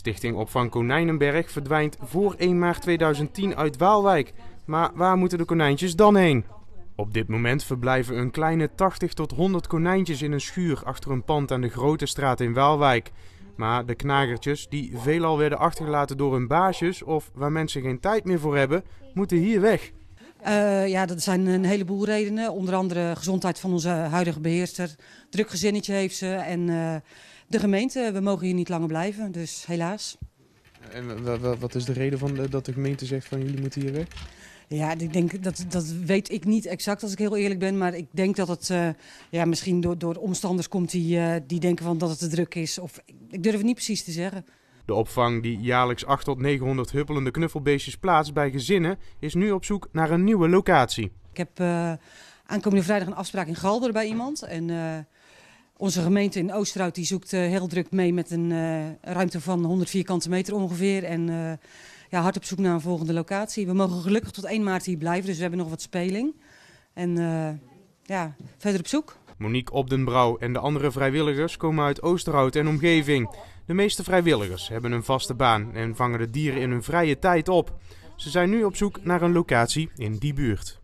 Stichting Opvang Konijnenberg verdwijnt voor 1 maart 2010 uit Waalwijk. Maar waar moeten de konijntjes dan heen? Op dit moment verblijven een kleine 80 tot 100 konijntjes in een schuur achter een pand aan de Grote Straat in Waalwijk. Maar de knagertjes, die veelal werden achtergelaten door hun baasjes of waar mensen geen tijd meer voor hebben, moeten hier weg. Uh, ja, dat zijn een heleboel redenen. Onder andere gezondheid van onze huidige beheerster. Druk gezinnetje heeft ze. En eh, de gemeente, we mogen hier niet langer blijven, dus helaas. En wat is de reden van de, dat de gemeente zegt van jullie moeten hier weg? Ja, ik denk, dat, dat weet ik niet exact als ik heel eerlijk ben. Maar ik denk dat het eh, ja, misschien door, door omstanders komt die, die denken van dat het te druk is. Of, ik durf het niet precies te zeggen. De opvang die jaarlijks 8 tot 900 huppelende knuffelbeestjes plaatst bij gezinnen is nu op zoek naar een nieuwe locatie. Ik heb uh, aankomende vrijdag een afspraak in Galder bij iemand. En eh, onze gemeente in Oosterhout die zoekt eh, heel druk mee met een ruimte van 100 vierkante meter ongeveer. En ja, hard op zoek naar een volgende locatie. We mogen gelukkig tot 1 maart hier blijven, dus we hebben nog wat speling. En ja, verder op zoek. Monique Obdenbrouw en de andere vrijwilligers komen uit Oosterhout en omgeving. De meeste vrijwilligers hebben een vaste baan en vangen de dieren in hun vrije tijd op. Ze zijn nu op zoek naar een locatie in die buurt.